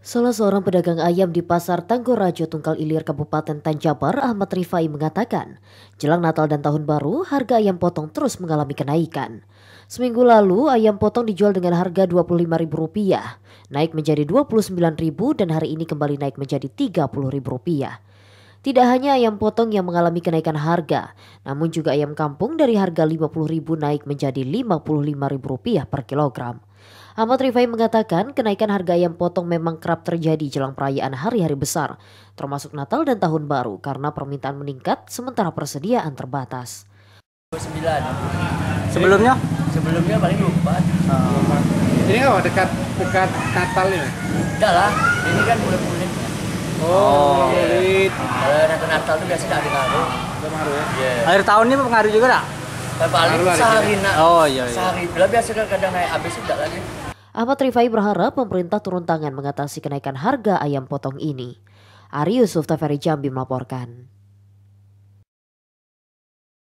Salah seorang pedagang ayam di Pasar Tanggorajo Tungkal Ilir Kabupaten Tanjabar Ahmad Rifai mengatakan, jelang Natal dan Tahun Baru harga ayam potong terus mengalami kenaikan. Seminggu lalu ayam potong dijual dengan harga Rp25.000, naik menjadi Rp29.000 dan hari ini kembali naik menjadi Rp30.000. Tidak hanya ayam potong yang mengalami kenaikan harga, namun juga ayam kampung dari harga Rp50.000 naik menjadi Rp55.000 per kilogram. Ahmad Rifai mengatakan kenaikan harga ayam potong memang kerap terjadi jelang perayaan hari-hari besar, termasuk Natal dan Tahun Baru karena permintaan meningkat sementara persediaan terbatas. 29. Sebelumnya? Sebelumnya paling lupa. Uh, ah. ini kan dekat dekat Natal ya? Enggak lah, ini kan bulan bulan Oh, bulan. Iya. Kalau Natal Natal tuh biasanya ada ngaruh. Ada ya? Yeah. Akhir tahun ini pengaruh juga enggak? paling ya? sehari nak. Oh iya iya. Sehari. Lah biasanya kan kadang naik habis sudah lagi. Ahmad Rifai berharap pemerintah turun tangan mengatasi kenaikan harga ayam potong ini. Ari Yusuf Taferi Jambi melaporkan.